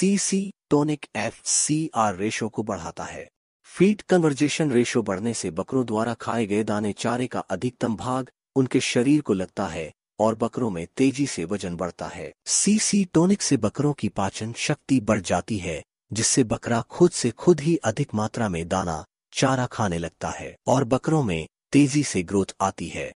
सी C tonic F C R ratio को बढ़ाता है फीड कन्वर्जेशन रेशो बढ़ने से बकरों द्वारा खाए गए दाने चारे का अधिकतम भाग उनके शरीर को लगता है और बकरों में तेजी से वजन बढ़ता है सी सी टोनिक से बकरों की पाचन शक्ति बढ़ जाती है जिससे बकरा खुद से खुद ही अधिक मात्रा में दाना चारा खाने लगता है और बकरों में तेजी से ग्रोथ आती है